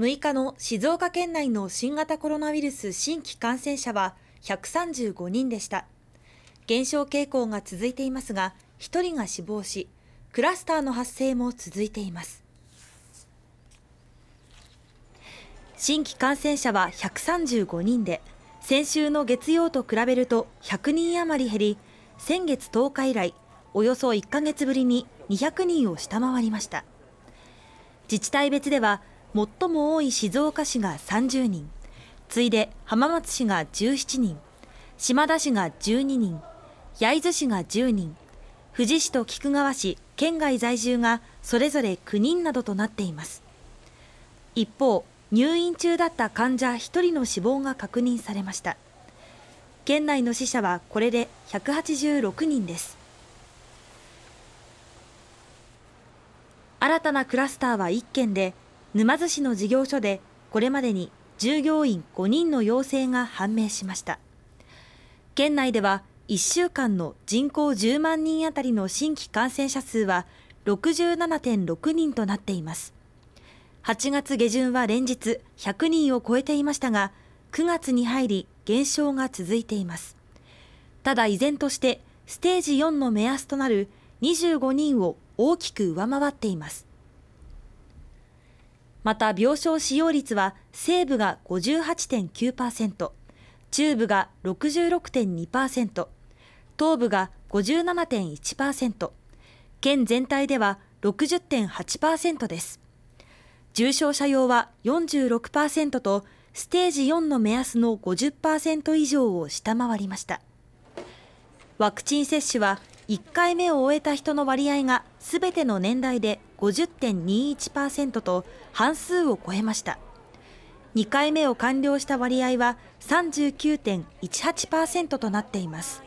6日の静岡県内の新型コロナウイルス新規感染者は135人でした減少傾向が続いていますが1人が死亡しクラスターの発生も続いています新規感染者は135人で先週の月曜と比べると100人余り減り先月10日以来およそ1ヶ月ぶりに200人を下回りました自治体別では最も多い静岡市が30人次いで浜松市が17人島田市が12人焼津市が10人富士市と菊川市県外在住がそれぞれ9人などとなっています一方入院中だった患者1人の死亡が確認されました県内の死者はこれで186人です新たなクラスターは1件で沼津市の事業所でこれまでに従業員5人の陽性が判明しました県内では1週間の人口10万人あたりの新規感染者数は67.6人となっています8月下旬は連日100人を超えていましたが9月に入り減少が続いていますただ依然としてステージ4の目安となる25人を大きく上回っていますまた病床使用率は西部が58.9%中部が66.2%東部が57.1%県全体では60.8%です重症者用は46%とステージ4の目安の50%以上を下回りましたワクチン接種は1回目を終えた人の割合がすべての年代で50.21%と半数を超えました2回目を完了した割合は39.18%となっています